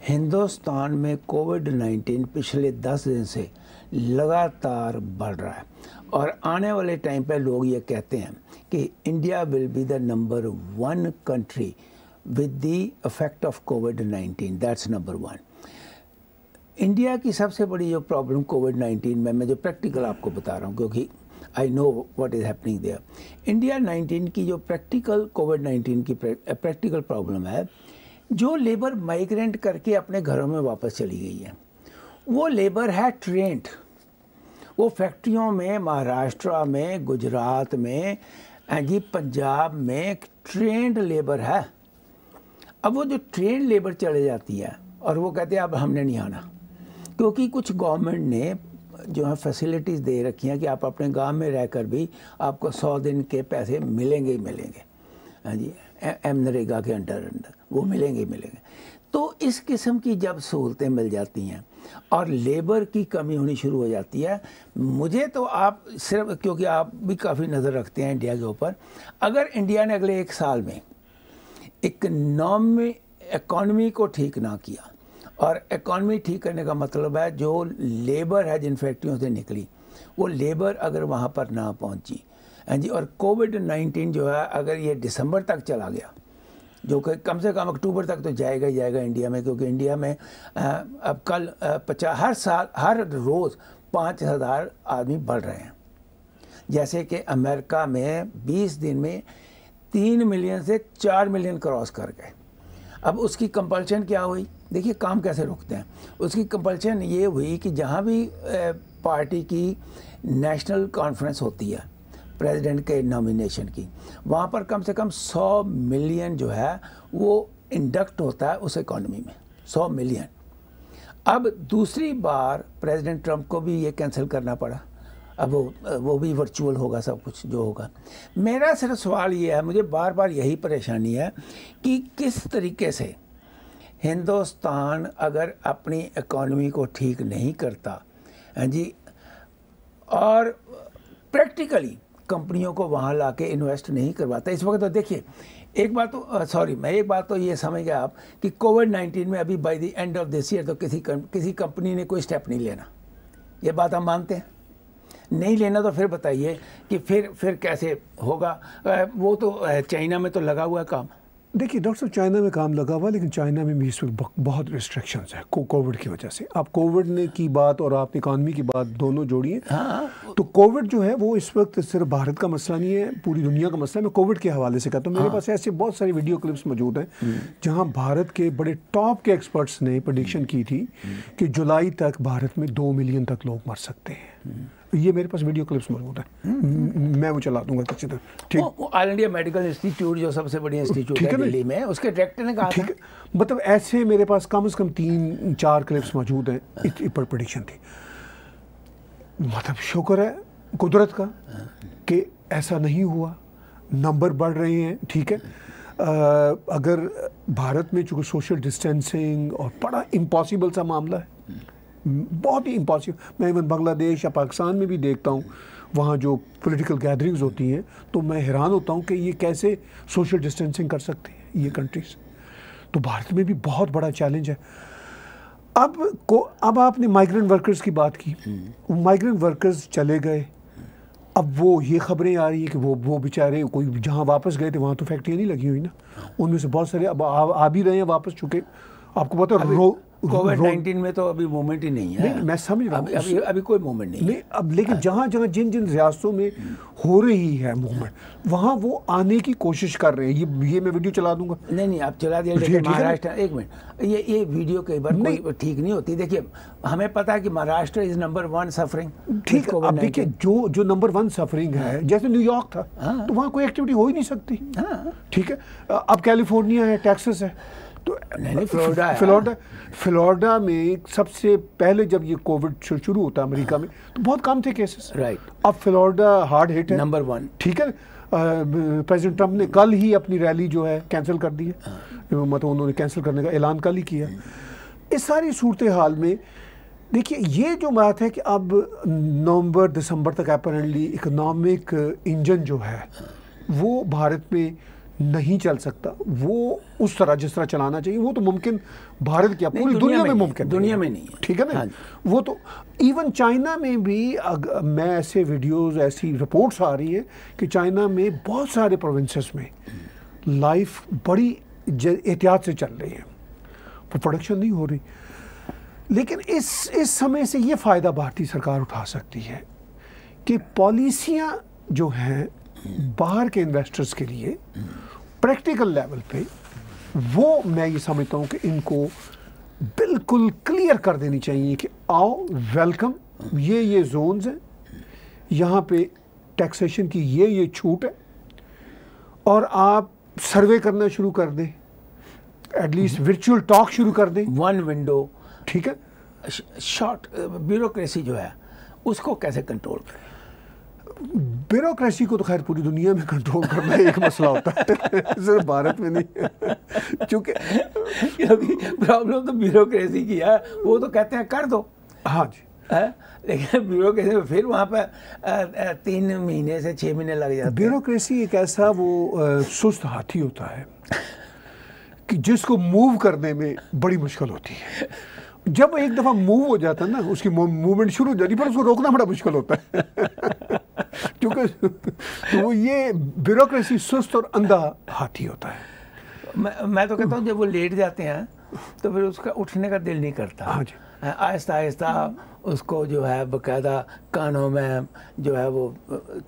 हिंदुस्तान में कोविड 19 पिछले 10 दिन से लगातार बढ़ रहा है और आने वाले टाइम पे लोग ये कहते हैं कि India will be the number one country with the effect of Covid nineteen that's number one India की सबसे बड़ी जो प्रॉब्लम कोविड नाइन्टीन में मैं जो प्रैक्टिकल आपको बता रहा हूँ क्योंकि I know what is happening there India 19 की जो प्रैक्टिकल कोविड 19 की प्रैक्टिकल प्रॉब्लम eh, है जो लेबर माइग्रेंट करके अपने घरों में वापस चली गई है वो लेबर है ट्रेंड वो फैक्ट्रियों में महाराष्ट्र में गुजरात में जी पंजाब में एक ट्रेंड लेबर है अब वो जो ट्रेंड लेबर चले जाती है और वो कहते हैं अब हमने नहीं आना क्योंकि कुछ गवर्नमेंट ने जो है फैसिलिटीज़ दे रखी हैं कि आप अपने गांव में रहकर भी आपको सौ दिन के पैसे मिलेंगे ही मिलेंगे हाँ जी एम नरेगा के अंडर अंडर वो मिलेंगे ही मिलेंगे तो इस किस्म की जब सहूलतें मिल जाती हैं और लेबर की कमी होनी शुरू हो जाती है मुझे तो आप सिर्फ क्योंकि आप भी काफ़ी नज़र रखते हैं इंडिया के ऊपर अगर इंडिया ने अगले एक साल में इकनॉमी इकॉनमी को ठीक ना किया और इकॉनमी ठीक करने का मतलब है जो लेबर है जिन फैक्ट्रियों से निकली वो लेबर अगर वहाँ पर ना पहुँची हाँ जी और कोविड नाइन्टीन जो है अगर ये दिसंबर तक चला गया जो कि कम से कम अक्टूबर तक तो जाएगा ही जाएगा इंडिया में क्योंकि इंडिया में अब कल पचास हर साल हर रोज़ पाँच हज़ार आदमी बढ़ रहे हैं जैसे कि अमेरिका में 20 दिन में तीन मिलियन से चार मिलियन क्रॉस कर गए अब उसकी कंपल्शन क्या हुई देखिए काम कैसे रोकते हैं उसकी कंपल्शन ये हुई कि जहाँ भी पार्टी की नेशनल कॉन्फ्रेंस होती है प्रेसिडेंट के नॉमिनेशन की वहाँ पर कम से कम 100 मिलियन जो है वो इंडक्ट होता है उस इकॉनमी में 100 मिलियन अब दूसरी बार प्रेसिडेंट ट्रंप को भी ये कैंसिल करना पड़ा अब वो वो भी वर्चुअल होगा सब कुछ जो होगा मेरा सिर्फ सवाल ये है मुझे बार बार यही परेशानी है कि किस तरीके से हिंदुस्तान अगर अपनी इकॉनमी को ठीक नहीं करता हाँ जी और प्रैक्टिकली कंपनियों को वहाँ ला के इन्वेस्ट नहीं करवाता इस वक्त तो देखिए एक बात तो सॉरी मैं एक बात तो ये समझ गया आप कि कोविड नाइन्टीन में अभी by the end of this year तो किसी किसी कंपनी ने कोई स्टेप नहीं लेना ये बात हम मानते हैं नहीं लेना तो फिर बताइए कि फिर फिर कैसे होगा वो तो चाइना में तो लगा हुआ है काम देखिए डॉक्टर साहब चाइना में काम लगा हुआ लेकिन चाइना में भी इस वक्त बहुत रिस्ट्रिक्शंस है को कोविड की वजह से आप कोविड ने की बात और आप इकानमी की बात दोनों जोड़ी हाँ, हाँ। तो कोविड जो है वो इस वक्त सिर्फ भारत का मसला नहीं है पूरी दुनिया का मसला है मैं कोविड के हवाले से कहता हूँ मेरे हाँ। पास ऐसे बहुत सारे वीडियो क्लिप्स मौजूद हैं हम्म। जहाँ भारत के बड़े टॉप के एक्सपर्ट्स ने प्रडिक्शन हम्म। की थी हम्म। कि जुलाई तक भारत में दो मिलियन तक लोग मर सकते हैं ये मेरे पास वीडियो क्लिप्स मौजूद है हम्म। मैं वो चला दूंगा किसी तरह ठीक ऑल इंडिया मेडिकल इंस्टीट्यूट जो सबसे बड़ी इंस्टीट्यूट है दिल्ली में उसके डायरेक्टर ने कहा ठीक मतलब ऐसे मेरे पास कम से कम तीन चार क्लिप्स मौजूद हैं पर प्रडिक्शन थी मतलब शुक्र है कुदरत का कि ऐसा नहीं हुआ नंबर बढ़ रहे हैं ठीक है आ, अगर भारत में चूँकि सोशल डिस्टेंसिंग और बड़ा इम्पॉसिबल सा मामला है बहुत ही इम्पॉसिबल मैं इवन बांग्लादेश या पाकिस्तान में भी देखता हूँ वहाँ जो पॉलिटिकल गैदरिंग्स होती हैं तो मैं हैरान होता हूँ कि ये कैसे सोशल डिस्टेंसिंग कर सकते हैं ये कंट्रीज़ तो भारत में भी बहुत बड़ा चैलेंज है अब को अब आपने माइग्रेंट वर्कर्स की बात की माइग्रेंट वर्कर्स चले गए अब वो ये खबरें आ रही है कि वो वो बेचारे कोई जहाँ वापस गए थे वहाँ तो फैक्ट्रियाँ नहीं लगी हुई ना उनमें से बहुत सारे अब आ, आ भी रहे हैं वापस चुके आपको पता रो कोविड नाइन्टीन में तो अभी मोमेंट ही नहीं है नहीं मैं समझ रहा हूँ अभी, अभी कोई मोमेंट नहीं नहीं अब लेकिन जहाँ जहाँ जिन जिन रियासतों में हो रही है मूवमेंट वहाँ वो आने की कोशिश कर रहे हैं ये ये मैं वीडियो चला दूंगा नहीं नहीं आप चला दिया महाराष्ट्र एक मिनट ये ये वीडियो कई बार नहीं ठीक नहीं होती देखिए हमें पता है कि Maharashtra is number one suffering ठीक अब देखिए जो जो नंबर वन सफरिंग है जैसे न्यूयॉर्क था हाँ। तो वहाँ कोई एक्टिविटी हो ही नहीं सकती हाँ। ठीक है अब कैलिफोर्निया है टेक्सस है तो फ्लोरिडा फ्लोरिडा फ्लोरिडा में सबसे पहले जब ये कोविड शुरू होता है अमेरिका में तो बहुत कम थे केसेस राइट अब फ्लोरिडा हार्ड हिट है नंबर वन ठीक है प्रेसिडेंट ट्रंप ने कल ही अपनी रैली जो है कैंसिल कर दी है मतलब उन्होंने कैंसिल करने का ऐलान कल ही किया इस सारी सूरत हाल में देखिए ये जो बात है कि अब नवंबर दिसंबर तक अपरेंटली इकोनॉमिक इंजन जो है हाँ। वो भारत में नहीं चल सकता वो उस तरह जिस तरह चलाना चाहिए वो तो मुमकिन भारत क्या पूरी दुनिया, में, में मुमकिन दुनिया में नहीं ठीक है ना हाँ वो तो इवन चाइना में भी मैं ऐसे वीडियोस ऐसी रिपोर्ट्स आ रही है कि चाइना में बहुत सारे प्रोविंसेस में लाइफ बड़ी एहतियात से चल रही है वो प्रोडक्शन नहीं हो रही लेकिन इस इस समय से ये फ़ायदा भारतीय सरकार उठा सकती है कि पॉलिसियाँ जो हैं बाहर के इन्वेस्टर्स के लिए प्रैक्टिकल लेवल पे वो मैं ये समझता हूँ कि इनको बिल्कुल क्लियर कर देनी चाहिए कि आओ वेलकम ये ये जोन्स हैं यहाँ पे टैक्सेशन की ये ये छूट है और आप सर्वे करना शुरू कर दें एटलीस्ट वर्चुअल टॉक शुरू कर दें वन विंडो ठीक है शॉर्ट ब्यूरोक्रेसी uh, जो है उसको कैसे कंट्रोल करें ब्यूरोसी को तो खैर पूरी दुनिया में कंट्रोल करना एक मसला होता है सिर्फ भारत में नहीं चूंकि क्योंकि प्रॉब्लम तो ब्यूरोसी की है वो तो कहते हैं कर दो हाँ जी है लेकिन ब्यूरोसी में फिर वहाँ पर तीन महीने से छः महीने लग जाते ब्यूरोसी एक ऐसा वो सुस्त हाथी होता है कि जिसको मूव करने में बड़ी मुश्किल होती है जब एक दफ़ा मूव हो जाता है ना उसकी मूवमेंट शुरू हो जाती है पर उसको रोकना बड़ा मुश्किल होता है क्योंकि तो वो ये ब्यूरोक्रेसी सुस्त और अंधा हाथी होता है मैं मैं तो कहता हूँ जब वो लेट जाते हैं तो फिर उसका उठने का दिल नहीं करता हाँ आहिस्ता आहिस्ता उसको जो है बकायदा कानों में जो है वो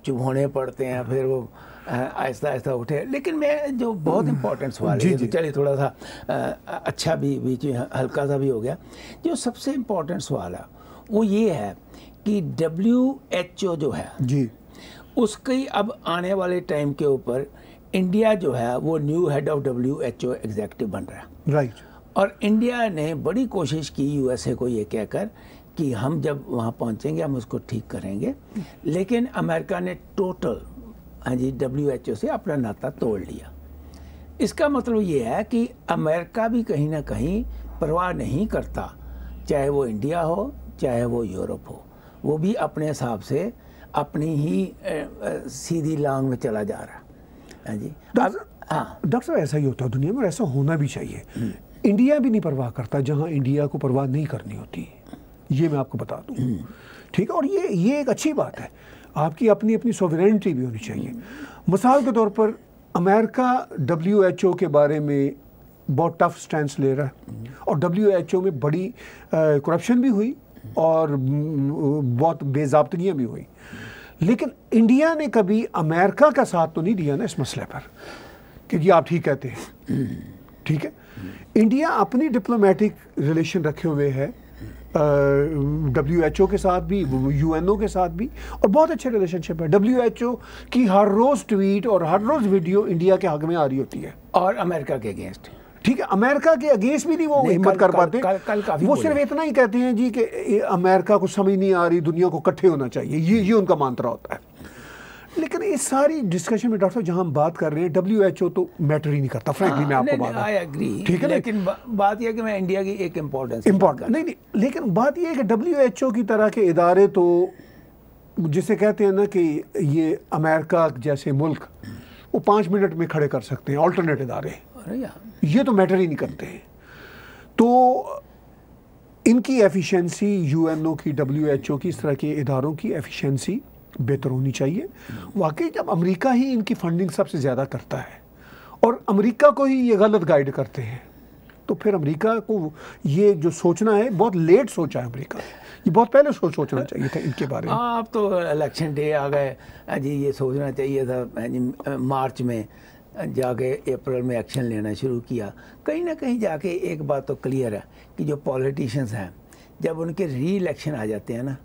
चुभोने पड़ते हैं फिर वो आहिस्ता आहिस्ता उठे लेकिन मैं जो बहुत इम्पोर्टेंट हम्म। सवाल है तो चलिए थोड़ा सा अच्छा भी बीच में हल्का सा भी हो गया जो सबसे इम्पोर्टेंट सवाल है वो ये है कि डब्ल्यू एच ओ जो है जी उसकी अब आने वाले टाइम के ऊपर इंडिया जो है वो new head of W H O executive बन रहा है राइट और इंडिया ने बड़ी कोशिश की यू एस ए को ये कहकर कि हम जब वहाँ पहुँचेंगे हम उसको ठीक करेंगे लेकिन अमेरिका ने टोटल हाँ जी डब्ल्यू एच ओ से अपना नाता तोड़ लिया इसका मतलब ये है कि अमेरिका भी कहीं ना कहीं परवाह नहीं करता चाहे वो इंडिया हो चाहे वो यूरोप हो वो भी अपने हिसाब से अपनी ही सीधी लांग में चला जा रहा है हाँ जी हाँ डॉक्टर ऐसा ही होता है दुनिया में ऐसा होना भी चाहिए हम्म। इंडिया भी नहीं परवाह करता जहाँ इंडिया को परवाह नहीं करनी होती ये मैं आपको बता दूँ हम्म। ठीक है और ये ये एक अच्छी बात है आपकी अपनी अपनी सोवरेनिटी भी होनी चाहिए मिसाल के तौर पर अमेरिका डब्ल्यू एच ओ के बारे में बहुत टफ स्टैंड ले रहा है और डब्ल्यू एच ओ में बड़ी करप्शन भी हुई और बहुत बेजाबतगियाँ भी हुई लेकिन इंडिया ने कभी अमेरिका का साथ तो नहीं दिया ना इस मसले पर कि आप ठीक कहते हैं ठीक है इंडिया अपनी डिप्लोमेटिक रिलेशन रखे हुए है डब्ल्यू एच ओ के साथ भी यू एन ओ के साथ भी और बहुत अच्छे रिलेशनशिप है डब्ल्यू एच ओ की हर रोज़ ट्वीट और हर रोज़ वीडियो इंडिया के हक में आ रही होती है और अमेरिका के अगेंस्ट ठीक है अमेरिका के अगेंस्ट भी नहीं वो हिम्मत कर पाते कल, कल, कल वो सिर्फ इतना ही कहते हैं जी कि अमेरिका को समझ नहीं आ रही दुनिया को इकट्ठे होना चाहिए ये ये उनका मंत्रा होता है लेकिन इस सारी डिस्कशन में डॉक्टर साहब जहाँ हम बात कर रहे हैं डब्ल्यू एच ओ तो मैटर ही नहीं करता फ्रेंकली मैं हाँ, आपको बात ठीक है लेकिन बा, बात यह कि मैं इंडिया की एक इम्पोर्टेंस इम्पोर्टेंट नहीं नहीं लेकिन बात यह है कि डब्ल्यू एच ओ की तरह के इदारे तो जिसे कहते हैं ना कि ये अमेरिका जैसे मुल्क वो पाँच मिनट में खड़े कर सकते हैं ऑल्टरनेट इदारे ये तो मैटर ही नहीं करते हैं तो इनकी एफिशिएंसी यूएनओ की डब्ल्यूएचओ की इस तरह के इदारों की एफिशिएंसी बेहतर होनी चाहिए वाकई जब अमेरिका ही इनकी फंडिंग सबसे ज़्यादा करता है और अमेरिका को ही ये गलत गाइड करते हैं तो फिर अमेरिका को ये जो सोचना है बहुत लेट सोचा है अमेरिका ये बहुत पहले सोच सोचना चाहिए था इनके बारे में आप हाँ, तो इलेक्शन डे आ गए हाँ जी ये सोचना चाहिए था हाँ मार्च में जाके अप्रैल में एक्शन लेना शुरू किया कहीं ना कहीं जाके एक बात तो क्लियर है कि जो पॉलिटिशियंस हैं जब उनके री इलेक्शन आ जाते हैं ना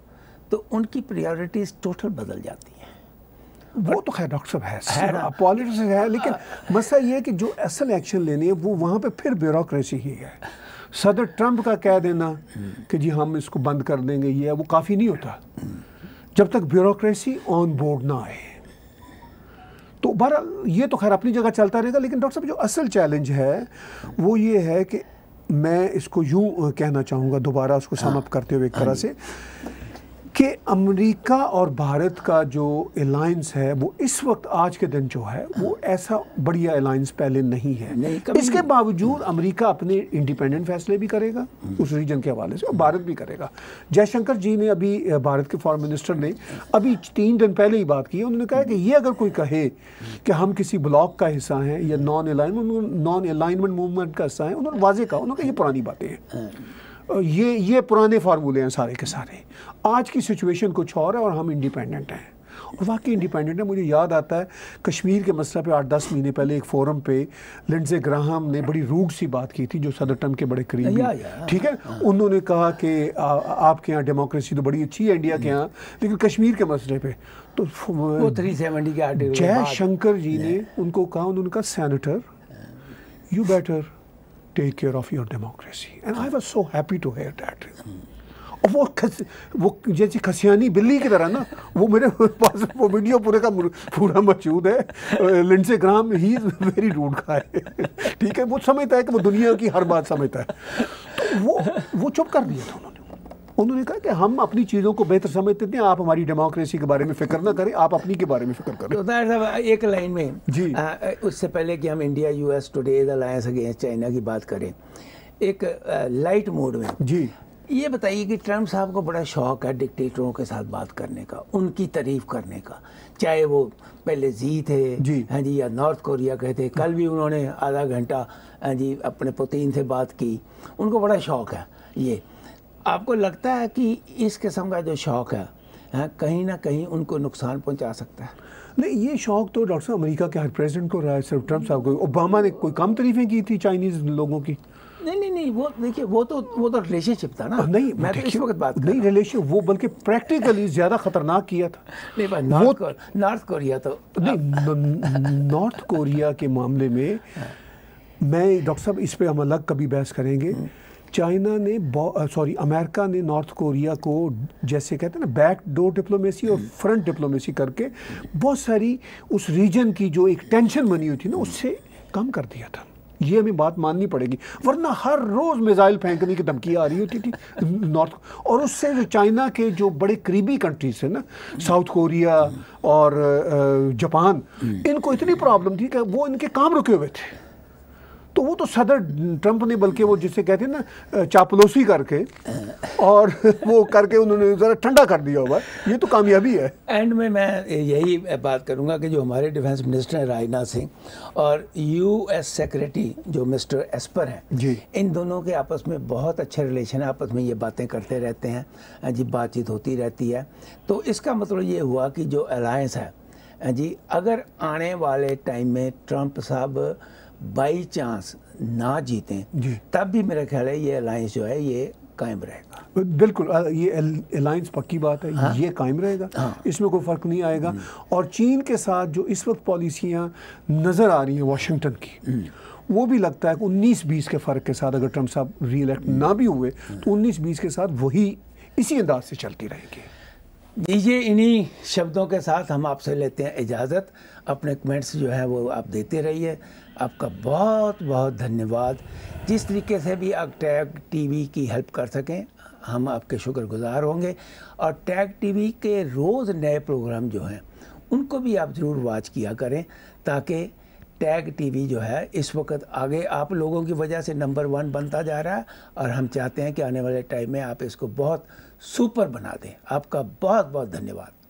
तो उनकी प्रायोरिटीज़ टोटल बदल जाती हैं वो तो खैर डॉक्टर साहब है, है पॉलिटिक्स है लेकिन मसला ये है कि जो असल एक्शन लेनी है वो वहाँ पर फिर ब्यूरोसी ही है सदर ट्रंप का कह देना कि जी हम इसको बंद कर देंगे ये वो काफ़ी नहीं होता जब तक ब्यूरोसी ऑन बोर्ड ना आए तो बहर ये तो खैर अपनी जगह चलता रहेगा लेकिन डॉक्टर साहब जो असल चैलेंज है वो ये है कि मैं इसको यूँ कहना चाहूँगा दोबारा उसको समअप हाँ। करते हुए एक तरह हाँ से कि अमेरिका और भारत का जो अलायंस है वो इस वक्त आज के दिन जो है वो हाँ। ऐसा बढ़िया अलायंस पहले नहीं है नहीं, इसके बावजूद अमेरिका अपने इंडिपेंडेंट फैसले भी करेगा हम्म। उस रीजन के हवाले से और भारत भी करेगा जयशंकर जी ने अभी भारत के फॉरन मिनिस्टर ने अभी तीन दिन पहले ही बात की उन्होंने कहा कि ये अगर कोई कहे कि हम किसी ब्लॉक का हिस्सा हैं या non alignment non alignment movement का हिस्सा है उन्होंने वाजे कहा उन्होंने कहा ये पुरानी बातें हैं हाँ। ये ये पुराने फार्मूले हैं सारे के सारे आज की सिचुएशन कुछ और है और हम इंडिपेंडेंट हैं और वाकई इंडिपेंडेंट है मुझे याद आता है कश्मीर के मसला पे आठ दस महीने पहले एक फोरम पे लिंडसे ग्राहम ने बड़ी रूढ़ सी बात की थी जो सदर टर्म के बड़े करीब ठीक है हाँ। उन्होंने कहा कि आपके यहाँ डेमोक्रेसी तो बड़ी अच्छी है इंडिया के hmm. यहाँ लेकिन कश्मीर के मसले पे तो जय शंकर जी ने उनको कहा उन्होंने कहा senator you better take care of your democracy and I was so happy to hear that और वो खस वो जैसी खसियानी बिल्ली की तरह ना वो मेरे पास वो वीडियो पूरे का पूरा मौजूद है Lindsey Graham he very rude का है ठीक है वो समझता है कि वो दुनिया की हर बात समझता है तो वो वो चुप कर दिया था उन्होंने उन्होंने कहा कि हम अपनी चीज़ों को बेहतर समझते थे आप हमारी डेमोक्रेसी के बारे में फिक्र ना करें आप अपनी के बारे में फिक्र करें साहब तो एक लाइन में जी आ, उससे पहले कि हम India US today alliance against China की बात करें एक आ, लाइट मोड में जी ये बताइए कि ट्रंप साहब को बड़ा शौक है डिक्टेटरों के साथ बात करने का उनकी तारीफ करने का चाहे वो पहले जी थे जी हाँ जी या नॉर्थ कोरिया के थे कल भी उन्होंने आधा घंटा हाँ जी अपने पुतिन से बात की उनको बड़ा शौक है ये आपको लगता है कि इस किस्म का जो शौक़ है हाँ, कहीं ना कहीं उनको नुकसान पहुंचा सकता है नहीं ये शौक तो डॉक्टर साहब अमेरिका के हर प्रेसिडेंट को रहा है सिर्फ ट्रंप साहब को ओबामा ने कोई कम तरीफ़ें की थी चाइनीज़ लोगों की नहीं नहीं नहीं वो देखिए वो तो वो तो रिलेशनशिप था ना नहीं मैं तो इस वक्त बात नहीं रिलेशन वो बल्कि प्रैक्टिकली ज़्यादा खतरनाक किया था नहीं भाई नॉर्थ नॉर्थ कोरिया तो नहीं नॉर्थ कोरिया के मामले में हाँ। मैं डॉक्टर साहब इस पर हम अलग कभी बहस करेंगे हम्म। चाइना ने सॉरी अमेरिका ने नॉर्थ कोरिया को जैसे कहते हैं ना बैक डोर डिप्लोमेसी और फ्रंट डिप्लोमेसी करके बहुत सारी उस रीजन की जो एक टेंशन बनी हुई थी ना उससे कम कर दिया था ये हमें बात माननी पड़ेगी वरना हर रोज़ मिज़ाइल फेंकने की धमकी आ रही होती थी नॉर्थ और उससे जो चाइना के जो बड़े करीबी कंट्रीज हैं ना साउथ कोरिया और जापान इनको इतनी प्रॉब्लम थी कि वो इनके काम रुके हुए थे तो वो तो सदर ट्रंप ने बल्कि वो जिसे कहते हैं ना चापलोसी करके और वो करके उन्होंने ज़रा ठंडा कर दिया हुआ ये तो कामयाबी है एंड में मैं यही बात करूँगा कि जो हमारे डिफेंस मिनिस्टर हैं राजनाथ सिंह और यूएस सेक्रेटरी जो मिस्टर एस्पर हैं जी इन दोनों के आपस में बहुत अच्छे रिलेशन है आपस में ये बातें करते रहते हैं हाँ जी बातचीत होती रहती है तो इसका मतलब ये हुआ कि जो अलायंस है हाँ जी अगर आने वाले टाइम में ट्रंप साहब बाई चांस ना जीतें तब भी मेरा ख्याल है ये अलायंस जो है ये कायम रहेगा बिल्कुल ये अलायंस पक्की बात है हाँ? ये कायम रहेगा हाँ? इसमें कोई फ़र्क नहीं आएगा हम्म। और चीन के साथ जो इस वक्त पॉलिसियाँ नज़र आ रही हैं वाशिंगटन की हम्म। वो भी लगता है कि उन्नीस बीस के फ़र्क के साथ अगर ट्रंप साहब री ना भी हुए हम्म। तो उन्नीस बीस के साथ वही इसी अंदाज से चलती रहेगी दीजिए इन्हीं शब्दों के साथ हम आपसे लेते हैं इजाज़त अपने कमेंट्स जो है वो आप देते रहिए आपका बहुत बहुत धन्यवाद जिस तरीके से भी आप टैग टीवी की हेल्प कर सकें हम आपके शुक्रगुजार होंगे और टैग टीवी के रोज़ नए प्रोग्राम जो हैं उनको भी आप ज़रूर वाच किया करें ताकि टैग टीवी जो है इस वक्त आगे आप लोगों की वजह से नंबर वन बनता जा रहा है और हम चाहते हैं कि आने वाले टाइम में आप इसको बहुत सुपर बना दें आपका बहुत बहुत धन्यवाद